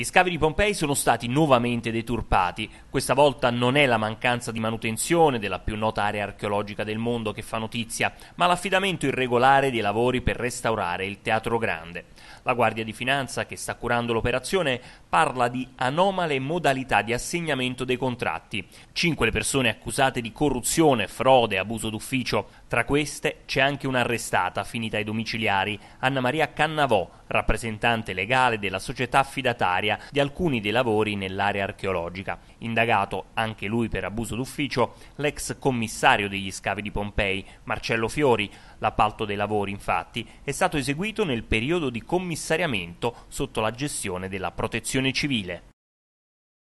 Gli scavi di Pompei sono stati nuovamente deturpati. Questa volta non è la mancanza di manutenzione della più nota area archeologica del mondo che fa notizia, ma l'affidamento irregolare dei lavori per restaurare il Teatro Grande. La Guardia di Finanza, che sta curando l'operazione, parla di anomale modalità di assegnamento dei contratti. Cinque le persone accusate di corruzione, frode e abuso d'ufficio. Tra queste c'è anche un'arrestata finita ai domiciliari, Anna Maria Cannavò, rappresentante legale della società affidataria giudiziaria di alcuni dei lavori nell'area archeologica. Indagato anche lui per abuso d'ufficio, l'ex commissario degli scavi di Pompei, Marcello Fiori, l'appalto dei lavori infatti è stato eseguito nel periodo di commissariamento sotto la gestione della protezione civile.